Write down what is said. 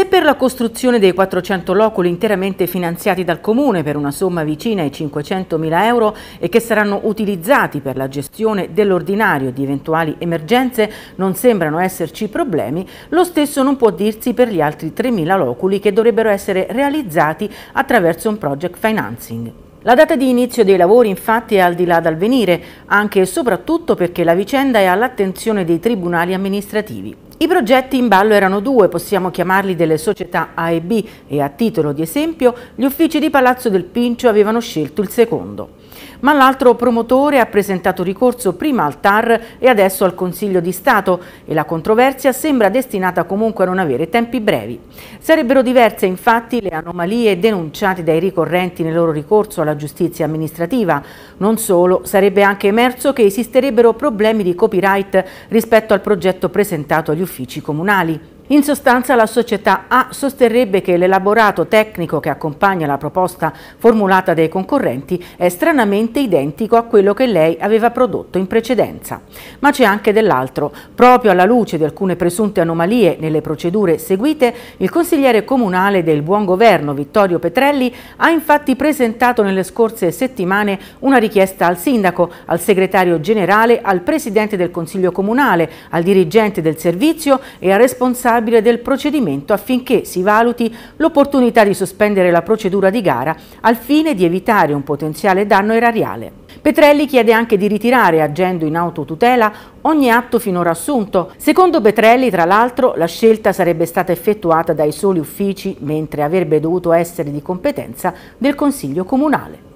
Se per la costruzione dei 400 loculi interamente finanziati dal Comune per una somma vicina ai 500.000 euro e che saranno utilizzati per la gestione dell'ordinario di eventuali emergenze non sembrano esserci problemi, lo stesso non può dirsi per gli altri 3.000 loculi che dovrebbero essere realizzati attraverso un project financing. La data di inizio dei lavori infatti è al di là dal venire, anche e soprattutto perché la vicenda è all'attenzione dei tribunali amministrativi. I progetti in ballo erano due, possiamo chiamarli delle società A e B e a titolo di esempio gli uffici di Palazzo del Pincio avevano scelto il secondo. Ma l'altro promotore ha presentato ricorso prima al TAR e adesso al Consiglio di Stato e la controversia sembra destinata comunque a non avere tempi brevi. Sarebbero diverse infatti le anomalie denunciate dai ricorrenti nel loro ricorso alla giustizia amministrativa. Non solo, sarebbe anche emerso che esisterebbero problemi di copyright rispetto al progetto presentato agli uffici comunali. In sostanza la società A sosterrebbe che l'elaborato tecnico che accompagna la proposta formulata dai concorrenti è stranamente identico a quello che lei aveva prodotto in precedenza. Ma c'è anche dell'altro. Proprio alla luce di alcune presunte anomalie nelle procedure seguite, il consigliere comunale del Buon Governo Vittorio Petrelli ha infatti presentato nelle scorse settimane una richiesta al sindaco, al segretario generale, al presidente del Consiglio Comunale, al dirigente del servizio e al responsabile responsabile del procedimento affinché si valuti l'opportunità di sospendere la procedura di gara al fine di evitare un potenziale danno erariale. Petrelli chiede anche di ritirare, agendo in autotutela, ogni atto finora assunto. Secondo Petrelli, tra l'altro, la scelta sarebbe stata effettuata dai soli uffici, mentre avrebbe dovuto essere di competenza del Consiglio Comunale.